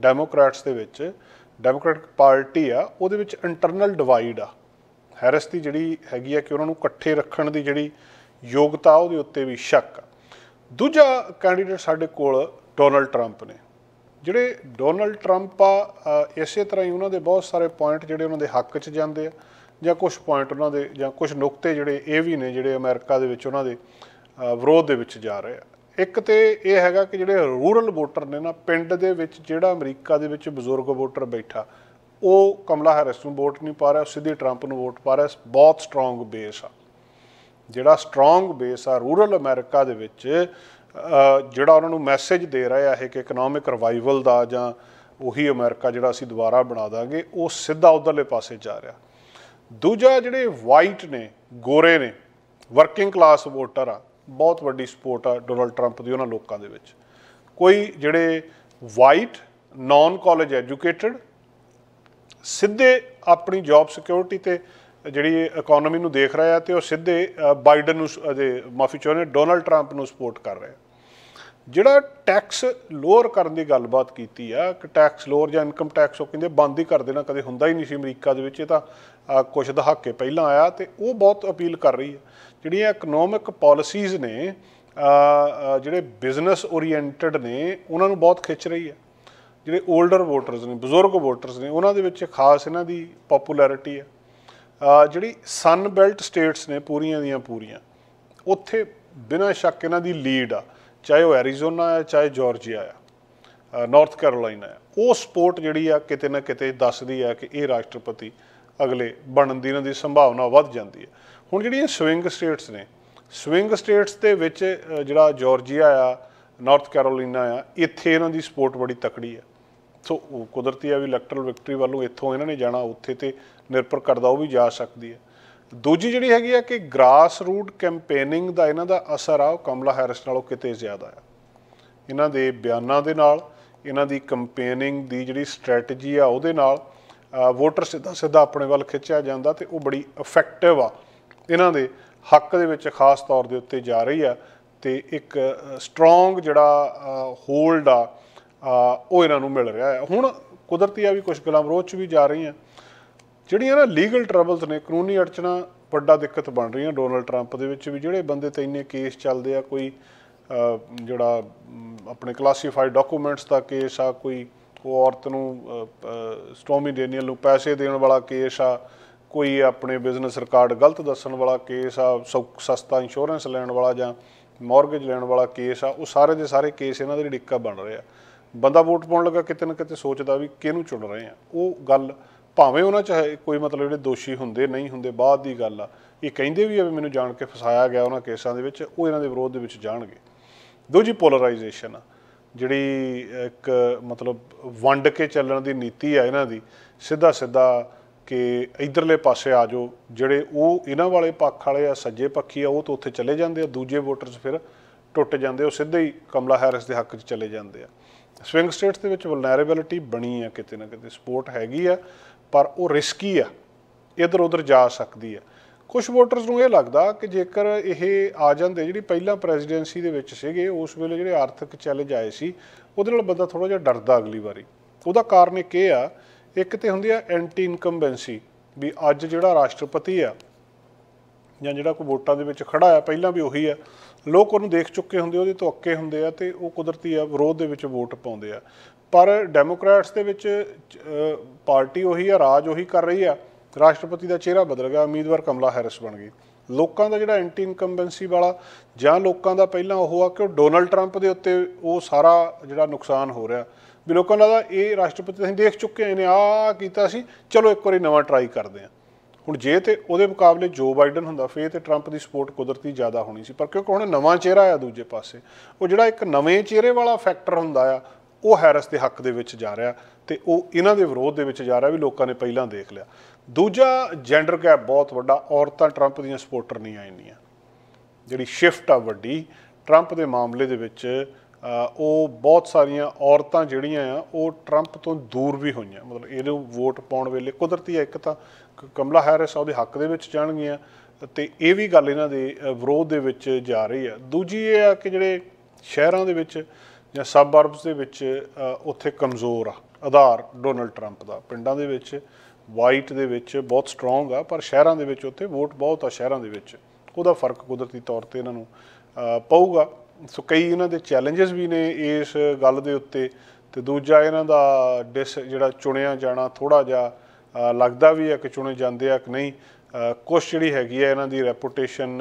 ਡੈਮੋਕ੍ਰੇਟਸ ਦੇ ਵਿੱਚ ਡੈਮੋਕ੍ਰੈਟਿਕ ਪਾਰਟੀ ਆ ਉਹਦੇ ਵਿੱਚ ਇੰਟਰਨਲ ਡਿਵਾਈਡ ਆ ਹੈਰਸ ਦੀ ਜਿਹੜੀ ਹੈਗੀ ਆ ਕਿ ਉਹਨਾਂ ਨੂੰ ਇਕੱਠੇ ਰੱਖਣ ਦੀ ਜਿਹੜੀ ਯੋਗਤਾ ਉਹਦੇ ਉੱਤੇ ਵੀ ਸ਼ੱਕ ਆ ਦੂਜਾ ਕੈਂਡੀਡੇਟ ਸਾਡੇ ਕੋਲ ਡੋਨਲਡ 트ੰਪ ਨੇ ਜਿਹੜੇ ਡੋਨਲਡ 트ੰਪ ਆ ਇਸੇ ਤਰ੍ਹਾਂ ਹੀ ਉਹਨਾਂ ਦੇ ਬਹੁਤ ਸਾਰੇ ਪੁਆਇੰਟ ਜਿਹੜੇ ਉਹਨਾਂ ਦੇ ਹੱਕ 'ਚ ਜਾਂਦੇ ਆ ਜਾਂ ਕੁਝ ਪੁਆਇੰਟ ਉਹਨਾਂ ਦੇ ਜਾਂ ਕੁਝ ਨੁਕਤੇ ਜਿਹੜੇ ਇਹ ਵੀ ਨੇ ਜਿਹੜੇ ਅਮਰੀਕਾ ਦੇ ਵਿੱਚ ਉਹਨਾਂ ਦੇ ਵਿਰੋਧ ਦੇ ਵਿੱਚ ਜਾ ਰਹੇ ਆ ਇੱਕ ਤੇ ਇਹ ਹੈਗਾ ਕਿ ਜਿਹੜੇ ਰੂਰਲ ਵੋਟਰ ਨੇ ਨਾ ਪਿੰਡ ਦੇ ਵਿੱਚ ਜਿਹੜਾ ਅਮਰੀਕਾ ਦੇ ਵਿੱਚ ਬਜ਼ੁਰਗ ਵੋਟਰ ਬੈਠਾ ਉਹ ਕਮਲਾ ਹੈਰਿਸ ਨੂੰ ਵੋਟ ਨਹੀਂ ਪਾ ਰਿਹਾ ਸਿੱਧੀ ਟਰੰਪ ਨੂੰ ਵੋਟ ਪਾ ਰਿਹਾ ਬਹੁਤ ਸਟਰੋਂਗ ਬੇਸ ਆ ਜਿਹੜਾ ਸਟਰੋਂਗ ਬੇਸ ਆ ਰੂਰਲ ਅਮਰੀਕਾ ਦੇ ਵਿੱਚ ਜਿਹੜਾ ਉਹਨਾਂ ਨੂੰ ਮੈਸੇਜ ਦੇ ਰਿਹਾ ਹੈ ਕਿ ਇਕਨੋਮਿਕ ਰਿਵਾਈਵਲ ਦਾ ਜਾਂ ਉਹੀ ਅਮਰੀਕਾ ਜਿਹੜਾ ਅਸੀਂ ਦੁਬਾਰਾ ਬਣਾ ਦਾਂਗੇ ਉਹ ਸਿੱਧਾ ਉਧਰਲੇ ਪਾਸੇ ਜਾ ਰਿਹਾ ਦੂਜਾ ਜਿਹੜੇ ਵਾਈਟ ਨੇ ਗੋਰੇ ਨੇ ਵਰਕਿੰਗ ਕਲਾਸ ਵੋਟਰ ਆ ਬਹੁਤ ਵੱਡੀ ਸਪੋਰਟ ਆ ਡੋਨਲਡ ਟਰੰਪ ਦੀ ਉਹਨਾਂ ਲੋਕਾਂ ਦੇ ਵਿੱਚ ਕੋਈ ਜਿਹੜੇ ਵਾਈਟ ਨਾਨ ਕਾਲਜ ਐਜੂਕੇਟਿਡ ਸਿੱਧੇ ਆਪਣੀ ਜੌਬ ਸਿਕਿਉਰਿਟੀ ਤੇ ਜਿਹੜੀ ਇਕਨੋਮੀ ਨੂੰ ਦੇਖ ਰਿਹਾ ਤੇ ਉਹ ਸਿੱਧੇ ਬਾਈਡਨ ਨੂੰ ਅਜੇ ਮਾਫੀ ਚਾਹੁੰਦੇ ਡੋਨਲਡ ਟਰੰਪ ਨੂੰ ਸਪੋਰਟ ਕਰ ਰਿਹਾ ਜਿਹੜਾ ਟੈਕਸ ਲੋਅਰ ਕਰਨ ਦੀ ਗੱਲਬਾਤ ਕੀਤੀ ਆ ਕਿ ਟੈਕਸ ਲੋਅਰ ਜਾਂ ਇਨਕਮ ਟੈਕਸ ਉਹ ਕਹਿੰਦੇ ਬੰਦ ਹੀ ਕਰ ਦੇਣਾ ਕਦੇ ਹੁੰਦਾ ਹੀ ਨਹੀਂ ਸੀ ਅਮਰੀਕਾ ਦੇ ਵਿੱਚ ਇਹ ਤਾਂ ਕੁਝ ਦਹਾਕੇ ਪਹਿਲਾਂ ਆਇਆ ਤੇ ਉਹ ਬਹੁਤ ਅਪੀਲ ਕਰ ਰਹੀ ਹੈ ਜਿਹੜੀਆਂ ਇਕਨੋਮਿਕ ਪਾਲਿਸੀਜ਼ ਨੇ ਜਿਹੜੇ ਬਿਜ਼ਨਸ ਓਰੀਐਂਟਡ ਨੇ ਉਹਨਾਂ ਨੂੰ ਬਹੁਤ ਖਿੱਚ ਰਹੀ ਹੈ ਜਿਹੜੇ 올ਡਰ ਵੋਟਰਸ ਨੇ ਬਜ਼ੁਰਗ ਵੋਟਰਸ ਨੇ ਉਹਨਾਂ ਦੇ ਵਿੱਚ ਖਾਸ ਇਹਨਾਂ ਦੀ ਪਪੂਲੈਰਿਟੀ ਹੈ ਜਿਹੜੀ ਸਨ ਬੈਲਟ ਸਟੇਟਸ ਨੇ ਪੂਰੀਆਂ ਦੀਆਂ ਪੂਰੀਆਂ ਉੱਥੇ ਬਿਨਾਂ ਸ਼ੱਕ ਇਹਨਾਂ ਦੀ ਲੀਡ ਆ ਚਾਹੇ ਉਹ ਐਰੀਜ਼ੋਨਾ ਆ ਚਾਹੇ ਜਾਰਜੀਆ ਆ ਨਾਰਥ ਕੈਰੋਲਾਈਨਾ ਆ ਉਹ ਸਪੋਰਟ ਜਿਹੜੀ ਆ ਕਿਤੇ ਨਾ ਕਿਤੇ ਦੱਸਦੀ ਆ ਕਿ ਇਹ ਰਾਸ਼ਟਰਪਤੀ ਅਗਲੇ ਬਣਨ ਦੀ ਇਹਨਾਂ ਦੀ ਸੰਭਾਵਨਾ ਵੱਧ ਜਾਂਦੀ ਹੈ ਹੁਣ ਜਿਹੜੀਆਂ ਸਵਿੰਗ ਸਟੇਟਸ ਨੇ ਸਵਿੰਗ ਸਟੇਟਸ ਦੇ ਵਿੱਚ ਜਿਹੜਾ ਜਾਰਜੀਆ ਆ ਨਾਰਥ ਕੈਰੋਲਾਈਨਾ ਆ ਇੱਥੇ ਇਹਨਾਂ ਦੀ ਸਪੋਰਟ ਬੜੀ ਤਕੜੀ ਆ ਸੋ ਕੁਦਰਤੀ ਆ ਵੀ ਇਲੈਕਟਰਲ ਵਿਕਟਰੀ ਵੱਲੋਂ ਇੱਥੋਂ ਇਹਨਾਂ ਨੇ ਜਾਣਾ ਉੱਥੇ ਤੇ ਨਿਰਭਰ ਕਰਦਾ ਉਹ ਵੀ ਜਾ ਸਕਦੀ ਹੈ ਦੂਜੀ ਜਿਹੜੀ ਹੈਗੀ ਆ ਕਿ ਗ੍ਰਾਸ ਰੂਟ ਕੈਂਪੇਨਿੰਗ ਦਾ ਇਹਨਾਂ ਦਾ ਅਸਰ ਆ ਉਹ ਕਮਲਾ ਹੈਰਿਸ ਨਾਲੋਂ ਕਿਤੇ ਜ਼ਿਆਦਾ ਆ ਇਹਨਾਂ ਦੇ ਬਿਆਨਾਂ ਦੇ ਨਾਲ ਇਹਨਾਂ ਦੀ ਕੈਂਪੇਨਿੰਗ ਦੀ ਜਿਹੜੀ ਸਟ੍ਰੈਟਜੀ ਆ ਉਹਦੇ ਨਾਲ ਵੋਟਰ ਸਿੱਧਾ ਸਿੱਧਾ ਆਪਣੇ ਵੱਲ ਖਿੱਚਿਆ ਜਾਂਦਾ ਤੇ ਉਹ ਬੜੀ ਇਫੈਕਟਿਵ ਆ ਇਹਨਾਂ ਦੇ ਹੱਕ ਦੇ ਵਿੱਚ ਖਾਸ ਤੌਰ ਦੇ ਉੱਤੇ ਜਾ ਰਹੀ ਆ ਤੇ ਇੱਕ ਸਟਰੋਂਗ ਜਿਹੜਾ ਹੋਲਡ ਆ ਉਹ ਇਹਨਾਂ ਨੂੰ ਮਿਲ ਰਿਹਾ ਹੈ ਹੁਣ ਕੁਦਰਤੀ ਆ ਵੀ ਕੁਝ ਗੱਲਾਂ ਰੋਚ 'ਚ ਵੀ ਜਾ ਰਹੀਆਂ ਜਿਹੜੀਆਂ ਨਾ ਲੀਗਲ ਟਰਬਲਸ ਨੇ ਕਾਨੂੰਨੀ ਅੜਚਨਾ ਵੱਡਾ ਦਿੱਕਤ ਬਣ ਰਹੀਆਂ ਡੋਨਲਡ ਟਰੰਪ ਦੇ ਵਿੱਚ ਵੀ ਜਿਹੜੇ ਬੰਦੇ ਤੇ ਇੰਨੇ ਕੇਸ ਚੱਲਦੇ ਆ ਕੋਈ ਜਿਹੜਾ ਆਪਣੇ ਕਲਾਸੀਫਾਈਡ ਡਾਕੂਮੈਂਟਸ ਦਾ ਕੇਸ ਆ ਕੋਈ ਔਰਤ ਨੂੰ ਸਟੋਮੀ ਡੇਨੀਅਲ ਨੂੰ ਪੈਸੇ ਦੇਣ ਵਾਲਾ ਕੇਸ ਆ ਕੋਈ ਆਪਣੇ ਬਿਜ਼ਨਸ ਰਿਕਾਰਡ ਗਲਤ ਦੱਸਣ ਵਾਲਾ ਕੇਸ ਆ ਸਸਤਾ ਇੰਸ਼ੋਰੈਂਸ ਲੈਣ ਵਾਲਾ ਜਾਂ ਮਾਰਗੇਜ ਲੈਣ ਵਾਲਾ ਕੇਸ ਆ ਉਹ ਸਾਰੇ ਦੇ ਸਾਰੇ ਕੇਸ ਇਹਨਾਂ ਦੇ ਡਿੱਕਾ ਬਣ ਰਹੇ ਆ ਬੰਦਾ ਵੋਟ ਪਾਉਣ ਲੱਗਾ ਕਿਤੇ ਨਾ ਕਿਤੇ ਸੋਚਦਾ ਵੀ ਕਿਹਨੂੰ ਚੁਣ ਰਹੇ ਆ ਉਹ ਗੱਲ ਭਾਵੇਂ ਉਹਨਾਂ ਚਾਹੇ ਕੋਈ ਮਤਲਬ ਜਿਹੜੇ ਦੋਸ਼ੀ ਹੁੰਦੇ ਨਹੀਂ ਹੁੰਦੇ ਬਾਅਦ ਦੀ ਗੱਲ ਆ ਇਹ ਕਹਿੰਦੇ ਵੀ ਆ ਵੀ ਮੈਨੂੰ ਜਾਣ ਕੇ ਫਸਾਇਆ ਗਿਆ ਉਹਨਾਂ ਕੇਸਾਂ ਦੇ ਵਿੱਚ ਉਹ ਇਹਨਾਂ ਦੇ ਵਿਰੋਧ ਦੇ ਵਿੱਚ ਜਾਣਗੇ ਦੂਜੀ ਪੋਲਰਾਈਜੇਸ਼ਨ ਆ ਜਿਹੜੀ ਇੱਕ ਮਤਲਬ ਵੰਡ ਕੇ ਚੱਲਣ ਦੀ ਨੀਤੀ ਆ ਇਹਨਾਂ ਦੀ ਸਿੱਧਾ ਸਿੱਧਾ ਕਿ ਇਧਰਲੇ ਪਾਸੇ ਆ ਜਾਓ ਜਿਹੜੇ ਉਹ ਇਹਨਾਂ ਵਾਲੇ ਪੱਖ ਵਾਲੇ ਆ ਸੱਜੇ ਪੱਖੀ ਆ ਉਹ ਤਾਂ ਉੱਥੇ ਚਲੇ ਜਾਂਦੇ ਆ ਦੂਜੇ ਵੋਟਰਸ ਫਿਰ ਟੁੱਟ ਜਾਂਦੇ ਉਹ ਸਿੱਧੇ ਹੀ ਕਮਲਾ ਹੈਰਿਸ ਦੇ ਹੱਕ 'ਚ ਚਲੇ ਜਾਂਦੇ ਆ ਸਵਿੰਗ ਸਟੇਟਸ ਦੇ ਵਿੱਚ ਵਲਨਰੇਬਿਲਟੀ ਬਣੀ ਆ ਕਿਤੇ ਨਾ ਕਿਤੇ ਸਪੋਰਟ ਹੈਗੀ ਆ ਪਰ ਉਹ ਰਿਸਕੀ ਆ ਇਧਰ ਉਧਰ ਜਾ ਸਕਦੀ ਆ ਕੁਝ ਵੋਟਰਸ ਨੂੰ ਇਹ ਲੱਗਦਾ ਕਿ ਜੇਕਰ ਇਹ ਆ ਜਾਂਦੇ ਜਿਹੜੀ ਪਹਿਲਾਂ ਪ੍ਰੈਜ਼ੀਡੈਂਸੀ ਦੇ ਵਿੱਚ ਸੀਗੇ ਉਸ ਵੇਲੇ ਜਿਹੜੇ ਆਰਥਿਕ ਚੈਲੰਜ ਆਏ ਸੀ ਉਹਦੇ ਨਾਲ ਬੰਦਾ ਥੋੜਾ ਜਿਹਾ ਡਰਦਾ ਅਗਲੀ ਵਾਰੀ ਉਹਦਾ ਕਾਰਨ ਇਹ ਆ ਇੱਕ ਤੇ ਹੁੰਦੀ ਆ ਐਂਟੀ ਇਨਕੰਬੈਂਸੀ ਵੀ ਅੱਜ ਜਿਹੜਾ ਰਾਸ਼ਟਰਪਤੀ ਆ ਜਾਂ ਜਿਹੜਾ ਕੋਈ ਵੋਟਾਂ ਦੇ ਵਿੱਚ ਖੜਾ ਆ ਪਹਿਲਾਂ ਵੀ ਉਹੀ ਆ ਲੋਕ ਉਹਨੂੰ ਦੇਖ ਚੁੱਕੇ ਹੁੰਦੇ ਉਹਦੇ ਤੋਂ ਅੱਕੇ ਹੁੰਦੇ ਆ ਤੇ ਉਹ ਕੁਦਰਤੀ ਆ ਵਿਰੋਧ ਦੇ ਵਿੱਚ ਵੋਟ ਪਾਉਂਦੇ ਆ ਪਰ ਡੈਮੋਕ੍ਰੈਟਸ ਦੇ ਵਿੱਚ ਪਾਰਟੀ ਉਹੀ ਆ ਰਾਜ ਉਹੀ ਕਰ ਰਹੀ ਆ ਰਾਸ਼ਟਰਪਤੀ ਦਾ ਚਿਹਰਾ ਬਦਲ ਗਿਆ ਉਮੀਦਵਾਰ ਕਮਲਾ ਹੈਰਿਸ ਬਣ ਗਈ ਲੋਕਾਂ ਦਾ ਜਿਹੜਾ ਐਂਟੀ ਇਨਕੰਬੈਂਸੀ ਵਾਲਾ ਜਾਂ ਲੋਕਾਂ ਦਾ ਪਹਿਲਾਂ ਉਹ ਆ ਕਿ ਉਹ ਡੋਨਲਡ ਟਰੰਪ ਦੇ ਉੱਤੇ ਉਹ ਸਾਰਾ ਜਿਹੜਾ ਨੁਕਸਾਨ ਹੋ ਰਿਹਾ ਵੀ ਲੋਕਾਂ ਦਾ ਇਹ ਰਾਸ਼ਟਰਪਤੀ ਅਸੀਂ ਦੇਖ ਚੁੱਕੇ ਨੇ ਆ ਕੀਤਾ ਸੀ ਚਲੋ ਇੱਕ ਵਾਰੀ ਨਵਾਂ ਟਰਾਈ ਕਰਦੇ ਆ ਹੁਣ ਜੇ ਤੇ ਉਹਦੇ ਮੁਕਾਬਲੇ ਜੋ ਬਾਈਡਨ ਹੁੰਦਾ ਫੇਰ ਤੇ 트ੰਪ ਦੀ ਸਪੋਰਟ ਕੁਦਰਤੀ ਜ਼ਿਆਦਾ ਹੋਣੀ ਸੀ ਪਰ ਕਿਉਂਕਿ ਹੁਣ ਨਵਾਂ ਚਿਹਰਾ ਆ ਦੂਜੇ ਪਾਸੇ ਉਹ ਜਿਹੜਾ ਇੱਕ ਨਵੇਂ ਚਿਹਰੇ ਵਾਲਾ ਫੈਕਟਰ ਹੁੰਦਾ ਆ ਉਹ ਹੈਰਸ ਦੇ ਹੱਕ ਦੇ ਵਿੱਚ ਜਾ ਰਿਹਾ ਤੇ ਉਹ ਇਹਨਾਂ ਦੇ ਵਿਰੋਧ ਦੇ ਵਿੱਚ ਜਾ ਰਿਹਾ ਵੀ ਲੋਕਾਂ ਨੇ ਪਹਿਲਾਂ ਦੇਖ ਲਿਆ ਦੂਜਾ ਜੈਂਡਰ ਗੈਪ ਬਹੁਤ ਵੱਡਾ ਔਰਤਾਂ 트ੰਪ ਦੀਆਂ ਸਪੋਰਟਰ ਨਹੀਂ ਆ ਜਿਹੜੀ ਸ਼ਿਫਟ ਆ ਵੱਡੀ 트ੰਪ ਦੇ ਮਾਮਲੇ ਦੇ ਵਿੱਚ ਉਹ ਬਹੁਤ ਸਾਰੀਆਂ ਔਰਤਾਂ ਜਿਹੜੀਆਂ ਆ ਉਹ 트럼ਪ ਤੋਂ ਦੂਰ ਵੀ ਹੋਈਆਂ ਮਤਲਬ ਇਹਨੂੰ ਵੋਟ ਪਾਉਣ ਵੇਲੇ ਕੁਦਰਤੀ ਹੈ ਇੱਕ ਤਾਂ ਕਮਲਾ ਹੈਰਿਸ ਉਹਦੇ ਹੱਕ ਦੇ ਵਿੱਚ ਜਾਣਗੀਆਂ ਤੇ ਇਹ ਵੀ ਗੱਲ ਇਹਨਾਂ ਦੇ ਵਿਰੋਧ ਦੇ ਵਿੱਚ ਜਾ ਰਹੀ ਹੈ ਦੂਜੀ ਇਹ ਆ ਕਿ ਜਿਹੜੇ ਸ਼ਹਿਰਾਂ ਦੇ ਵਿੱਚ ਜਾਂ ਸਬਅਰਬਸ ਦੇ ਵਿੱਚ ਉੱਥੇ ਕਮਜ਼ੋਰ ਆ ਆਧਾਰ ਡੋਨਲਡ 트럼ਪ ਦਾ ਪਿੰਡਾਂ ਦੇ ਵਿੱਚ ਵਾਈਟ ਦੇ ਵਿੱਚ ਬਹੁਤ ਸਟਰੋਂਗ ਆ ਪਰ ਸ਼ਹਿਰਾਂ ਦੇ ਵਿੱਚ ਉੱਥੇ ਵੋਟ ਬਹੁਤ ਆ ਸ਼ਹਿਰਾਂ ਦੇ ਵਿੱਚ ਉਹਦਾ ਫਰਕ ਕੁਦਰਤੀ ਤੌਰ ਤੇ ਇਹਨਾਂ ਨੂੰ ਪਊਗਾ ਸੋ ਕਈ ਇਹਨਾਂ ਦੇ ਚੈਲੰਜਸ ਵੀ ਨੇ ਇਸ ਗੱਲ ਦੇ ਉੱਤੇ ਤੇ ਦੂਜਾ ਇਹਨਾਂ ਦਾ ਡਿਸ ਜਿਹੜਾ ਚੁਣਿਆ ਜਾਣਾ ਥੋੜਾ ਜਿਹਾ ਲੱਗਦਾ ਵੀ ਹੈ ਕਿ ਚੁਣੇ ਜਾਂਦੇ ਆ ਕਿ ਨਹੀਂ ਕੁਛ ਜਿਹੜੀ ਹੈਗੀ ਹੈ ਇਹਨਾਂ ਦੀ ਰੈਪੂਟੇਸ਼ਨ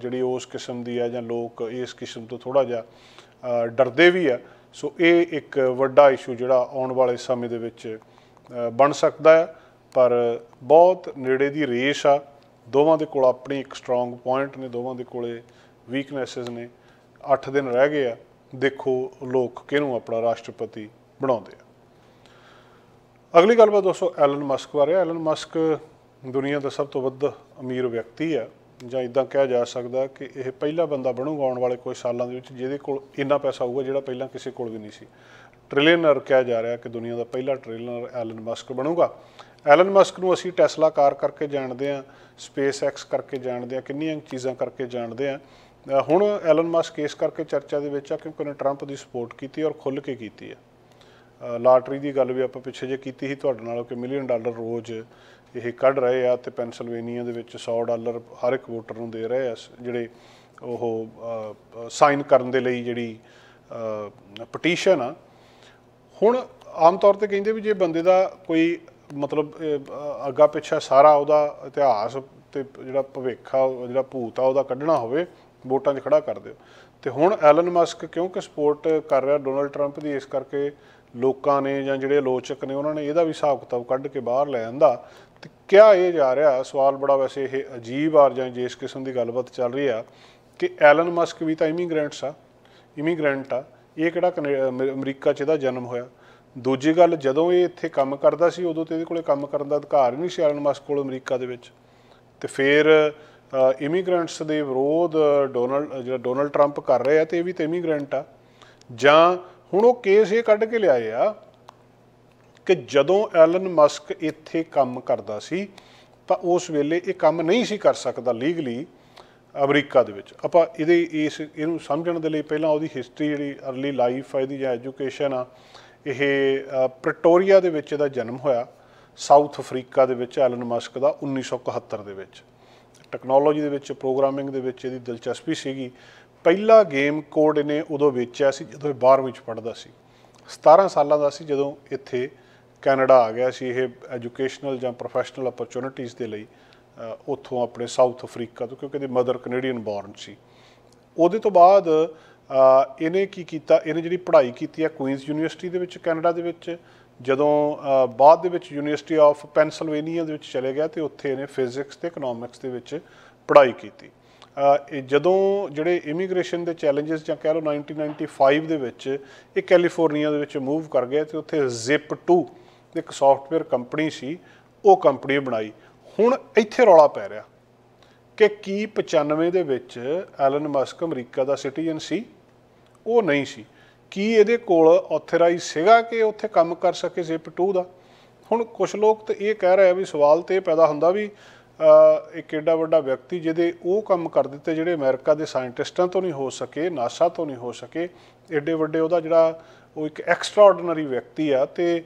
ਜਿਹੜੀ ਉਸ ਕਿਸਮ ਦੀ ਹੈ ਜਾਂ ਲੋਕ ਇਸ ਕਿਸਮ ਤੋਂ ਥੋੜਾ ਜਿਹਾ ਡਰਦੇ ਵੀ ਆ ਸੋ ਇਹ ਇੱਕ ਵੱਡਾ ਇਸ਼ੂ ਜਿਹੜਾ ਆਉਣ ਵਾਲੇ ਸਮੇਂ ਦੇ ਵਿੱਚ ਬਣ ਸਕਦਾ ਹੈ ਪਰ ਬਹੁਤ ਨੇੜੇ ਦੀ ਰੇਸ ਆ ਦੋਵਾਂ ਦੇ ਕੋਲ ਆਪਣੀ ਇੱਕ ਸਟਰੋਂਗ ਪੁਆਇੰਟ ਨੇ ਦੋਵਾਂ ਦੇ ਕੋਲੇ ਵੀਕਨੈਸਸ ਨੇ 8 ਦਿਨ ਰਹਿ ਗਏ ਆ ਦੇਖੋ ਲੋਕ ਕਿਹਨੂੰ ਆਪਣਾ ਰਾਸ਼ਟਰਪਤੀ ਬਣਾਉਂਦੇ ਆ ਅਗਲੀ ਗੱਲ ਬਾਤ ਦੋਸਤੋ ਐਲਨ ਮਸਕ ਬਾਰੇ ਐਲਨ ਮਸਕ ਦੁਨੀਆ ਦਾ ਸਭ ਤੋਂ ਵੱਧ ਅਮੀਰ ਵਿਅਕਤੀ ਆ ਜਾਂ ਇਦਾਂ ਕਿਹਾ ਜਾ ਸਕਦਾ ਕਿ ਇਹ ਪਹਿਲਾ ਬੰਦਾ ਬਣੂਗਾ ਆਉਣ ਵਾਲੇ ਕੁਝ ਸਾਲਾਂ ਦੇ ਵਿੱਚ ਜਿਹਦੇ ਕੋਲ ਇੰਨਾ ਪੈਸਾ ਹੋਊਗਾ ਜਿਹੜਾ ਪਹਿਲਾਂ ਕਿਸੇ ਕੋਲ ਵੀ ਨਹੀਂ ਸੀ ਟ੍ਰਿਲੀਅਨਰ ਕਿਹਾ ਜਾ ਰਿਹਾ ਕਿ ਦੁਨੀਆ ਦਾ ਪਹਿਲਾ ਟ੍ਰਿਲੀਅਨਰ ਐਲਨ ਮਸਕ ਬਣੂਗਾ ਐਲਨ ਮਸਕ ਨੂੰ ਅਸੀਂ ਟੈਸਲਾ ਕਾਰ ਕਰਕੇ ਜਾਣਦੇ ਆ ਸਪੇਸ ਐਕਸ ਕਰਕੇ ਜਾਣਦੇ ਆ ਕਿੰਨੀਆਂ ਚੀਜ਼ਾਂ ਕਰਕੇ ਜਾਣਦੇ ਆ ਹੁਣ ਐਲਨ ਮਸਕ ਕੇਸ ਕਰਕੇ ਚਰਚਾ ਦੇ ਵਿੱਚ ਆ ਕਿਉਂਕਿ ਉਹਨੇ ਟਰੰਪ ਦੀ ਸਪੋਰਟ ਕੀਤੀ ਔਰ ਖੁੱਲ ਕੇ ਕੀਤੀ ਆ ਲਾਟਰੀ ਦੀ ਗੱਲ ਵੀ ਆਪਾਂ ਪਿੱਛੇ ਜੇ ਕੀਤੀ ਸੀ ਤੁਹਾਡੇ ਨਾਲ ਕਿ ਮਿਲੀਅਨ ਡਾਲਰ ਰੋਜ਼ ਇਹ ਕੱਢ ਰਹੇ ਆ ਤੇ ਪੈਂਸਿਲਵੇਨੀਆ ਦੇ ਵਿੱਚ 100 ਡਾਲਰ ਹਰ ਇੱਕ ਵੋਟਰ ਨੂੰ ਦੇ ਰਹੇ ਆ ਜਿਹੜੇ ਉਹ ਸਾਈਨ ਕਰਨ ਦੇ ਲਈ ਜਿਹੜੀ ਪਟੀਸ਼ਨ ਆ ਹੁਣ ਆਮ ਤੌਰ ਤੇ ਕਹਿੰਦੇ ਵੀ ਜੇ ਬੰਦੇ ਦਾ ਕੋਈ ਮਤਲਬ ਅੱਗਾ ਪਿੱਛਾ ਸਾਰਾ ਉਹਦਾ ਇਤਿਹਾਸ ਤੇ ਜਿਹੜਾ ਭਵਿੱਖ ਆ ਜਿਹੜਾ ਭੂਤ ਆ ਉਹਦਾ ਕੱਢਣਾ ਹੋਵੇ ਵੋਟਾਂ 'ਚ ਖੜਾ ਕਰ ਦਿਓ ਤੇ ਹੁਣ ਐਲਨ ਮਸਕ ਕਿਉਂਕਿ ਸਪੋਰਟ ਕਰ ਰਿਹਾ ਡੋਨਲਡ ਟਰੰਪ ਦੀ ਇਸ ਕਰਕੇ ਲੋਕਾਂ ਨੇ ਜਾਂ ਜਿਹੜੇ ਆਲੋਚਕ ਨੇ ਉਹਨਾਂ ਨੇ ਇਹਦਾ ਵੀ ਹਿਸਾਬ ਕਿਤਾਬ ਕੱਢ ਕੇ ਬਾਹਰ ਲੈ ਆਂਦਾ ਤੇ ਕਿਹਾ ਇਹ ਜਾ ਰਿਹਾ ਸਵਾਲ ਬੜਾ ਵੈਸੇ ਇਹ ਅਜੀਬ ਆ ਜਾਂ ਜਿਸ ਕਿਸਮ ਦੀ ਗੱਲਬਾਤ ਚੱਲ ਰਹੀ ਆ ਕਿ ਐਲਨ ਮਸਕ ਵੀ ਤਾਂ ਇਮੀਗ੍ਰੈਂਟਸ ਆ ਇਮੀਗ੍ਰੈਂਟ ਆ ਇਹ ਕਿਹੜਾ ਅਮਰੀਕਾ 'ਚ ਇਹਦਾ ਜਨਮ ਹੋਇਆ ਦੂਜੀ ਗੱਲ ਜਦੋਂ ਇਹ ਇੱਥੇ ਕੰਮ ਕਰਦਾ ਸੀ ਉਦੋਂ ਤੇ ਇਹਦੇ ਕੋਲੇ ਕੰਮ ਕਰਨ ਦਾ ਅਧਿਕਾਰ ਨਹੀਂ ਸੀ ਐਲਨ ਮਸਕ ਕੋਲ ਅਮਰੀਕਾ ਦੇ ਵਿੱਚ ਤੇ ਫਿਰ ਇਮੀਗ੍ਰੈਂਟਸ ਦੇ ਵਿਰੋਧ ਡੋਨਲਡ ਜਿਹੜਾ ਡੋਨਲਡ 트ੰਪ ਕਰ ਰਿਹਾ ਤੇ ਇਹ ਵੀ ਤੇ ਇਮੀਗ੍ਰੈਂਟ ਆ ਜਾਂ ਹੁਣ ਉਹ ਕੇਸ ਇਹ ਕੱਢ ਕੇ ਲਿਆਏ ਆ ਕਿ ਜਦੋਂ ਐਲਨ ਮਸਕ ਇੱਥੇ ਕੰਮ ਕਰਦਾ ਸੀ ਤਾਂ ਉਸ ਵੇਲੇ ਇਹ ਕੰਮ ਨਹੀਂ ਸੀ ਕਰ ਸਕਦਾ ਲੀਗਲੀ ਅਮਰੀਕਾ ਦੇ ਵਿੱਚ ਆਪਾਂ ਇਹਦੇ ਇਸ ਇਹਨੂੰ ਸਮਝਣ ਦੇ ਲਈ ਪਹਿਲਾਂ ਉਹਦੀ ਹਿਸਟਰੀ ਜਿਹੜੀ अर्ਲੀ ਲਾਈਫ ਹੈ ਇਹਦੀ ਜਾਂ ਐਜੂਕੇਸ਼ਨ ਆ ਇਹ ਪ੍ਰਟੋਰੀਆ ਦੇ ਵਿੱਚ ਇਹਦਾ ਜਨਮ ਹੋਇਆ ਸਾਊਥ ਅਫਰੀਕਾ ਦੇ ਵਿੱਚ ਐਲਨ ਮਸਕ ਦਾ 1971 ਦੇ ਵਿੱਚ ਟੈਕਨੋਲੋਜੀ ਦੇ ਵਿੱਚ ਪ੍ਰੋਗਰਾਮਿੰਗ ਦੇ ਵਿੱਚ ਇਹਦੀ ਦਿਲਚਸਪੀ ਸੀਗੀ ਪਹਿਲਾ ਗੇਮ ਕੋਡ ਇਹਨੇ ਉਦੋਂ ਵੇਚਿਆ ਸੀ ਜਦੋਂ ਇਹ 12ਵੀਂ ਵਿੱਚ ਪੜ੍ਹਦਾ ਸੀ 17 ਸਾਲਾਂ ਦਾ ਸੀ ਜਦੋਂ ਇੱਥੇ ਕੈਨੇਡਾ ਆ ਗਿਆ ਸੀ ਇਹ ਐਜੂਕੇਸ਼ਨਲ ਜਾਂ ਪ੍ਰੋਫੈਸ਼ਨਲ ਅਪਰਚੂਨਿਟੀਆਂ ਦੇ ਲਈ ਉੱਥੋਂ ਆਪਣੇ ਸਾਊਥ ਅਫਰੀਕਾ ਤੋਂ ਕਿਉਂਕਿ ਇਹਦੀ ਮਦਰ ਕੈਨੇਡੀਅਨ ਬੌਰਨ ਸੀ ਉਹਦੇ ਤੋਂ ਬਾਅਦ ਇਹਨੇ ਕੀ ਕੀਤਾ ਇਹਨੇ ਜਿਹੜੀ ਪੜ੍ਹਾਈ ਕੀਤੀ ਹੈ ਕੁਈਨਸ ਯੂਨੀਵਰਸਿਟੀ ਦੇ ਵਿੱਚ ਕੈਨੇਡਾ ਦੇ ਵਿੱਚ ਜਦੋਂ ਬਾਅਦ ਦੇ ਵਿੱਚ ਯੂਨੀਵਰਸਿਟੀ ਆਫ ਪੈਨਸਲਵੇਨੀਆ ਦੇ ਵਿੱਚ ਚਲੇ ਗਿਆ ਤੇ ਉੱਥੇ ਇਹਨੇ ਫਿਜ਼ਿਕਸ ਤੇ ਇਕਨੋਮਿਕਸ ਦੇ ਵਿੱਚ ਪੜ੍ਹਾਈ ਕੀਤੀ ਇਹ ਜਦੋਂ ਜਿਹੜੇ ਇਮੀਗ੍ਰੇਸ਼ਨ ਦੇ ਚੈਲੰਜਸ ਜਾਂ ਕਹਿ ਲਓ 1995 ਦੇ ਵਿੱਚ ਇਹ ਕੈਲੀਫੋਰਨੀਆ ਦੇ ਵਿੱਚ ਮੂਵ ਕਰ ਗਏ ਤੇ ਉੱਥੇ ਜ਼ਿਪ 2 ਇੱਕ ਸੌਫਟਵੇਅਰ ਕੰਪਨੀ ਸੀ ਉਹ ਕੰਪਨੀ ਬਣਾਈ ਹੁਣ ਇੱਥੇ ਰੌਲਾ ਪੈ ਰਿਹਾ ਕਿ ਕੀ 95 ਦੇ ਵਿੱਚ ਐਲਨ ਮਸਕ ਅਮਰੀਕਾ ਦਾ ਸਿਟੀਜ਼ਨ ਸੀ ਉਹ ਨਹੀਂ ਸੀ ਕੀ ਇਹਦੇ ਕੋਲ ਆਥੋਰਾਈਜ਼ ਸੀਗਾ ਕਿ ਉੱਥੇ ਕੰਮ ਕਰ ਸਕੇ ਜ਼ਿਪ 2 ਦਾ ਹੁਣ ਕੁਝ ਲੋਕ ਤੇ ਇਹ ਕਹਿ ਰਹੇ ਆ ਵੀ ਸਵਾਲ ਤੇ ਪੈਦਾ ਹੁੰਦਾ ਵੀ ਇੱਕ ਏਡਾ ਵੱਡਾ ਵਿਅਕਤੀ ਜਿਹਦੇ ਉਹ ਕੰਮ ਕਰ ਦਿੱਤੇ ਜਿਹੜੇ ਅਮਰੀਕਾ ਦੇ ਸਾਇੰਟਿਸਟਾਂ ਤੋਂ ਨਹੀਂ ਹੋ ਸਕੇ ਨਾਸਾ ਤੋਂ ਨਹੀਂ ਹੋ ਸਕੇ ਏਡੇ ਵੱਡੇ ਉਹਦਾ ਜਿਹੜਾ ਉਹ ਇੱਕ ਐਕਸਟਰਾਆਰਡੀਨਰੀ ਵਿਅਕਤੀ ਆ ਤੇ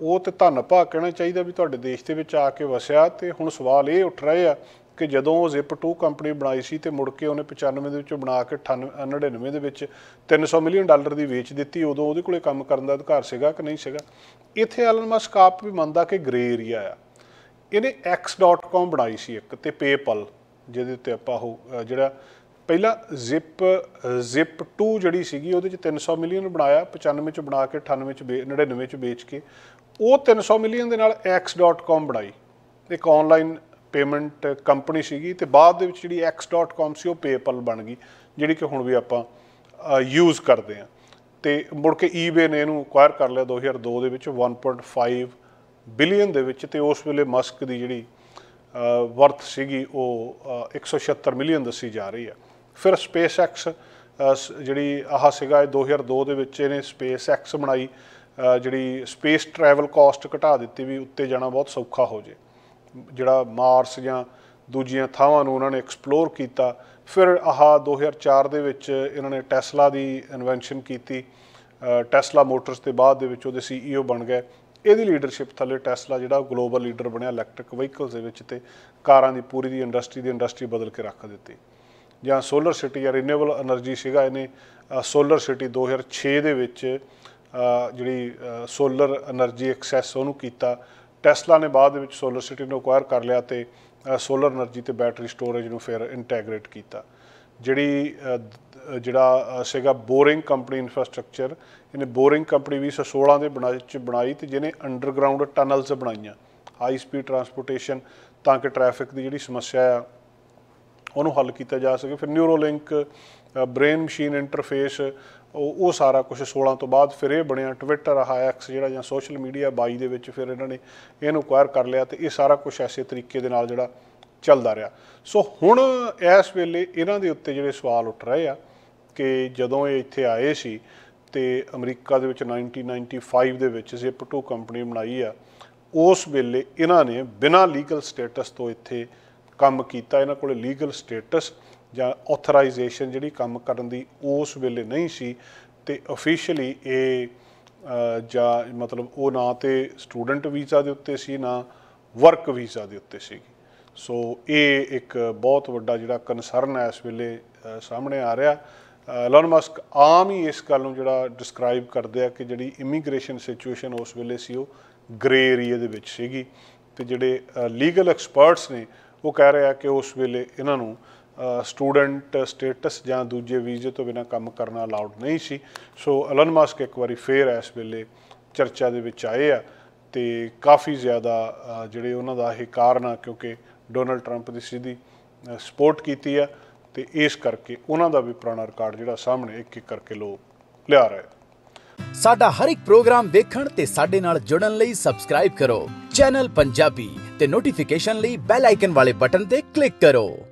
ਉਹ ਤੇ ਧੰਨ ਭਾਗ ਕਹਿਣਾ ਚਾਹੀਦਾ ਵੀ ਤੁਹਾਡੇ ਦੇਸ਼ ਦੇ ਵਿੱਚ ਆ ਕੇ ਵਸਿਆ ਤੇ ਹੁਣ ਸਵਾਲ ਇਹ ਉੱਠ ਰਹੇ ਆ ਕਿ ਜਦੋਂ ਉਹ ਜ਼ਿਪ 2 ਕੰਪਨੀ ਬਣਾਈ ਸੀ ਤੇ ਮੁੜ ਕੇ ਉਹਨੇ 95 ਦੇ ਵਿੱਚੋਂ ਬਣਾ ਕੇ 99 ਦੇ ਵਿੱਚ 300 ਮਿਲੀਅਨ ਡਾਲਰ ਦੀ ਵੇਚ ਦਿੱਤੀ ਉਦੋਂ ਉਹਦੇ ਕੋਲੇ ਕੰਮ ਕਰਨ ਦਾ ਅਧਿਕਾਰ ਸੀਗਾ ਕਿ ਨਹੀਂ ਸੀਗਾ ਇੱਥੇ ਐਲਨ ਮਸਕ ਆਪ ਵੀ ਮੰਨਦਾ ਕਿ ਗ੍ਰੇ ਏਰੀਆ ਆ ਇਹਨੇ x.com ਬਣਾਈ ਸੀ ਇੱਕ ਤੇ PayPal ਜਿਹਦੇ ਉੱਤੇ ਆਪਾਂ ਉਹ ਜਿਹੜਾ ਪਹਿਲਾ ਜ਼ਿਪ ਜ਼ਿਪ 2 ਜਿਹੜੀ ਸੀਗੀ ਉਹਦੇ ਚ 300 ਮਿਲੀਅਨ ਬਣਾਇਆ 95 ਚ ਬਣਾ ਕੇ 98 ਚ 99 ਚ ਵੇਚ ਕੇ ਉਹ 300 ਮਿਲੀਅਨ ਦੇ ਨਾਲ x.com ਬਣਾਈ ਇੱਕ ਆਨਲਾਈਨ ਪੇਮੈਂਟ ਕੰਪਨੀ ਸੀਗੀ ਤੇ ਬਾਅਦ ਦੇ ਵਿੱਚ ਜਿਹੜੀ x.com ਸੀ ਉਹ PayPal ਬਣ ਗਈ ਜਿਹੜੀ ਕਿ ਹੁਣ ਵੀ ਆਪਾਂ ਯੂਜ਼ ਕਰਦੇ ਆ ਤੇ ਮੁੜ ਕੇ eBay ਨੇ ਇਹਨੂੰ ਐਕਵਾਇਰ ਕਰ ਲਿਆ 2002 ਦੇ ਵਿੱਚ 1.5 ਬਿਲੀਅਨ ਦੇ ਵਿੱਚ ਤੇ ਉਸ ਵੇਲੇ ਮਸਕ ਦੀ ਜਿਹੜੀ ਵਰਥ ਸੀਗੀ ਉਹ 176 ਮਿਲੀਅਨ ਦੱਸੀ ਜਾ ਰਹੀ ਹੈ ਫਿਰ SpaceX ਜਿਹੜੀ ਆਹ ਸੀਗਾ 2002 ਦੇ ਵਿੱਚ ਇਹਨੇ SpaceX ਬਣਾਈ ਜਿਹੜੀ ਸਪੇਸ ਟਰੈਵਲ ਕਾਸਟ ਘਟਾ ਦਿੱਤੀ ਵੀ ਉੱਤੇ ਜਾਣਾ ਬਹੁਤ ਸੌਖਾ ਹੋ ਜੇ ਜਿਹੜਾ ਮਾਰਸ ਜਾਂ ਦੂਜੀਆਂ ਥਾਵਾਂ ਨੂੰ ਉਹਨਾਂ ਨੇ ਐਕਸਪਲੋਰ ਕੀਤਾ ਫਿਰ ਆਹ 2004 ਦੇ ਵਿੱਚ ਇਹਨਾਂ ਨੇ ਟੈਸਲਾ ਦੀ ਇਨਵੈਂਸ਼ਨ ਕੀਤੀ ਟੈਸਲਾ ਮੋਟਰਸ ਤੇ ਬਾਅਦ ਦੇ ਵਿੱਚ ਉਹਦੇ ਸੀਈਓ e ਬਣ ਗਏ ਇਹਦੀ ਲੀਡਰਸ਼ਿਪ ਥੱਲੇ ਟੈਸਲਾ ਜਿਹੜਾ ਗਲੋਬਲ ਲੀਡਰ ਬਣਿਆ ਇਲੈਕਟ੍ਰਿਕ ਵਹੀਕਲਸ ਦੇ ਵਿੱਚ ਤੇ ਕਾਰਾਂ ਦੀ ਪੂਰੀ ਦੀ ਇੰਡਸਟਰੀ ਦੀ ਇੰਡਸਟਰੀ ਬਦਲ ਕੇ ਰੱਖ ਦਿੱਤੀ ਜਾਂ ਸੋਲਰ ਸਿਟੀ ਜਾਂ ਰੀਨੇਬਲ એનર્ਜੀ ਸੀਗਾ ਇਹਨੇ ਸੋਲਰ ਸਿਟੀ 2006 ਦੇ ਵਿੱਚ ਜਿਹੜੀ ਸੋਲਰ એનર્ਜੀ ਐਕਸੈਸ ਉਹਨੂੰ ਕੀਤਾ ਟੈਸਲਾ ਨੇ ਬਾਅਦ ਵਿੱਚ ਸੋਲਰ ਸਿਟੀ ਨੂੰ ਅਕਵਾਇਰ ਕਰ ਲਿਆ ਤੇ ਸੋਲਰ એનર્ਜੀ ਤੇ ਬੈਟਰੀ ਸਟੋਰੇਜ ਨੂੰ ਫਿਰ ਇੰਟੈਗ੍ਰੇਟ ਕੀਤਾ ਜਿਹੜੀ ਜਿਹੜਾ ਸੀਗਾ ਬੋਰਿੰਗ ਕੰਪਨੀ ਇਨਫਰਾਸਟ੍ਰਕਚਰ ਇਹਨੇ ਬੋਰਿੰਗ ਕੰਪਨੀ ਵੀ 16 ਦੇ ਬਣਾਈ ਚ ਬਣਾਈ ਤੇ ਜਿਹਨੇ ਅੰਡਰਗਰਾਉਂਡ ਟਨਲਸ ਬਣਾਈਆਂ ਹਾਈ ਸਪੀਡ ਟਰਾਂਸਪੋਰਟੇਸ਼ਨ ਤਾਂ ਕਿ ਟ੍ਰੈਫਿਕ ਦੀ ਜਿਹੜੀ ਸਮੱਸਿਆ ਆ ਉਹਨੂੰ ਹੱਲ ਕੀਤਾ ਜਾ ਸਕੇ ਫਿਰ ਨਿਊਰੋਲਿੰਕ ਬ੍ਰੇਨ ਮਸ਼ੀਨ ਇੰਟਰਫੇਸ ਉਹ ਸਾਰਾ ਕੁਝ 16 ਤੋਂ ਬਾਅਦ ਫਿਰ ਇਹ ਬਣਿਆ ਟਵਿੱਟਰ ਆ ਐਕਸ ਜਿਹੜਾ ਜਾਂ ਸੋਸ਼ਲ ਮੀਡੀਆ 22 ਦੇ ਵਿੱਚ ਫਿਰ ਇਹਨਾਂ ਨੇ ਇਹਨੂੰ ਅਕਵਾਇਰ ਕਰ ਲਿਆ ਤੇ ਇਹ ਸਾਰਾ ਕੁਝ ਐਸੇ ਤਰੀਕੇ ਦੇ ਨਾਲ ਜਿਹੜਾ ਚੱਲਦਾ ਰਿਹਾ ਸੋ ਹੁਣ ਇਸ ਵੇਲੇ ਇਹਨਾਂ ਦੇ ਉੱਤੇ ਜਿਹੜੇ ਸਵਾਲ ਉੱਠ ਰਹੇ ਆ ਕਿ ਜਦੋਂ ਇਹ ਇੱਥੇ ਆਏ ਸੀ ਤੇ ਅਮਰੀਕਾ ਦੇ ਵਿੱਚ 1995 ਦੇ ਵਿੱਚ ਪਟੂ ਕੰਪਨੀ ਬਣਾਈ ਆ ਉਸ ਵੇਲੇ ਇਹਨਾਂ ਨੇ ਬਿਨਾਂ ਲੀਗਲ ਸਟੇਟਸ ਤੋਂ ਇੱਥੇ ਕੰਮ ਕੀਤਾ ਇਹਨਾਂ ਕੋਲੇ ਲੀਗਲ ਸਟੇਟਸ ਜਾਂ ਆਥੋਰਾਈਜੇਸ਼ਨ ਜਿਹੜੀ ਕੰਮ ਕਰਨ ਦੀ ਉਸ ਵੇਲੇ ਨਹੀਂ ਸੀ ਤੇ ਅਫੀਸ਼ੀਅਲੀ ਇਹ ਜਾਂ ਮਤਲਬ ਉਹ ਨਾ ਤੇ ਸਟੂਡੈਂਟ ਵੀਜ਼ਾ ਦੇ ਉੱਤੇ ਸੀ ਨਾ ਵਰਕ ਵੀਜ਼ਾ ਦੇ ਉੱਤੇ ਸੀ ਸੋ ਇਹ ਇੱਕ ਬਹੁਤ ਵੱਡਾ ਜਿਹੜਾ ਕਨਸਰਨ ਹੈ ਇਸ ਵੇਲੇ ਸਾਹਮਣੇ ਆ ਰਿਹਾ ਐਲਨ ਮਸਕ ਆਮ ਹੀ ਇਸ ਗੱਲ ਨੂੰ ਜਿਹੜਾ ਡਿਸਕ੍ਰਾਈਬ ਕਰਦੇ ਆ ਕਿ ਜਿਹੜੀ ਇਮੀਗ੍ਰੇਸ਼ਨ ਸਿਚੁਏਸ਼ਨ ਉਸ ਵੇਲੇ ਸੀ ਉਹ ਗ੍ਰੇ ਏਰੀਆ ਦੇ ਵਿੱਚ ਸੀਗੀ ਤੇ ਜਿਹੜੇ ਲੀਗਲ ਐਕਸਪਰਟਸ ਨੇ ਉਹ ਕਹਿ ਰਹੇ ਆ ਕਿ ਉਸ ਵੇਲੇ ਇਹਨਾਂ ਨੂੰ ਸਟੂਡੈਂਟ ਸਟੇਟਸ ਜਾਂ ਦੂਜੇ ਵੀਜ਼ੇ ਤੋਂ ਬਿਨਾ ਕੰਮ ਕਰਨਾ ਅਲਾਉਡ ਨਹੀਂ ਸੀ ਸੋ ਅਲਨ ਮਾਸਕ ਇੱਕ ਵਾਰੀ ਫੇਰ ਇਸ ਵੇਲੇ ਚਰਚਾ ਦੇ ਵਿੱਚ ਆਏ ਆ ਤੇ ਕਾਫੀ ਜ਼ਿਆਦਾ ਜਿਹੜੇ ਉਹਨਾਂ ਦਾ ਇਹ ਕਾਰਨ ਆ ਕਿਉਂਕਿ ਡੋਨਲਡ ਟਰੰਪ ਦੀ ਸਿੱਧੀ ਸਪੋਰਟ ਕੀਤੀ ਆ ਤੇ ਇਸ ਕਰਕੇ ਉਹਨਾਂ ਦਾ ਵੀ ਪੁਰਾਣਾ ਰਿਕਾਰਡ ਜਿਹੜਾ ਸਾਹਮਣੇ ਇੱਕ ਇੱਕ ਕਰਕੇ ਲੋ ਲਿਆ ਰਹੇ ਸਾਡਾ ਹਰ ਇੱਕ ਪ੍ਰੋਗਰਾਮ ਵੇਖਣ ਤੇ ਸਾਡੇ ਨਾਲ ਜੁੜਨ ਲਈ ਸਬਸਕ੍ਰਾਈਬ ਕਰੋ ਚੈਨਲ ਪੰਜਾਬੀ ਤੇ ਨੋਟੀਫਿਕੇਸ਼ਨ ਲਈ ਬੈਲ ਆਈਕਨ ਵਾਲੇ ਬਟਨ ਤੇ ਕਲਿੱਕ ਕਰੋ